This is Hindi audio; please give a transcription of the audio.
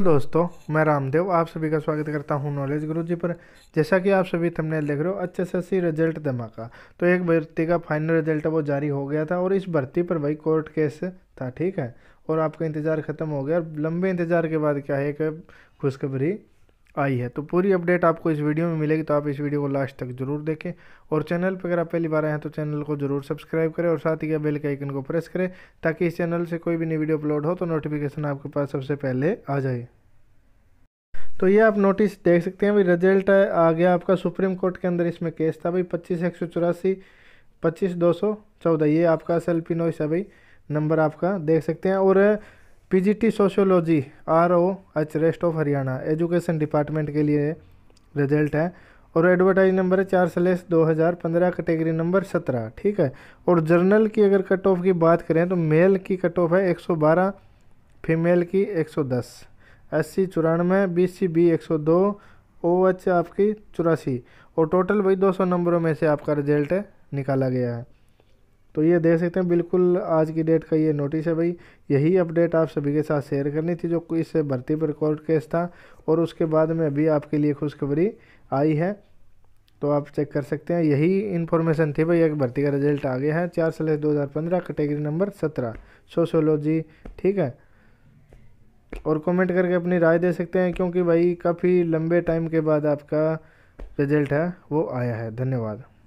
तो दोस्तों मैं रामदेव आप सभी का स्वागत करता हूं नॉलेज गुरु जी पर जैसा कि आप सभी तुमने देख रहे हो अच्छे से सी रिजल्ट धमाका तो एक भर्ती का फाइनल रिजल्ट वो जारी हो गया था और इस भर्ती पर भाई कोर्ट केस था ठीक है और आपका इंतज़ार ख़त्म हो गया और लंबे इंतज़ार के बाद क्या है एक खुशखबरी आई है तो पूरी अपडेट आपको इस वीडियो में मिलेगी तो आप इस वीडियो को लास्ट तक जरूर देखें और चैनल पर अगर आप पहली बार आए हैं तो चैनल को जरूर सब्सक्राइब करें और साथ ही बेल के आइकन को प्रेस करें ताकि इस चैनल से कोई भी नई वीडियो अपलोड हो तो नोटिफिकेशन आपके पास सबसे पहले आ जाए तो ये आप नोटिस देख सकते हैं भाई रिजल्ट आ गया आपका सुप्रीम कोर्ट के अंदर इसमें केस था भाई पच्चीस एक सौ चौरासी पच्चीस दो सौ चौदह ये आपका एस एल नोइस है भाई नंबर आपका देख सकते हैं और PGT sociology R O H rest of Haryana education department के लिए रिजल्ट है और एडवर्टाइज नंबर है चार सलेस दो हज़ार पंद्रह कैटेगरी नंबर सत्रह ठीक है और जर्नल की अगर कट ऑफ की बात करें तो मेल की कट ऑफ है एक सौ बारह फीमेल की एक सौ दस एस सी चौरानवे बी सी बी एक सौ दो ओ एच आपकी चौरासी और टोटल वही दो सौ नंबरों में से आपका रिजल्ट निकाला गया है तो ये देख सकते हैं बिल्कुल आज की डेट का ये नोटिस है भाई यही अपडेट आप सभी के साथ शेयर करनी थी जो इस भर्ती पर कोर्ट केस था और उसके बाद में अभी आपके लिए खुशखबरी आई है तो आप चेक कर सकते हैं यही इन्फॉर्मेशन थी भाई एक भर्ती का रिजल्ट आ गया है चार सलेस दो हज़ार पंद्रह कैटेगरी नंबर सत्रह सोशोलॉजी ठीक है और कमेंट करके अपनी राय दे सकते हैं क्योंकि भाई काफ़ी लंबे टाइम के बाद आपका रिजल्ट है वो आया है धन्यवाद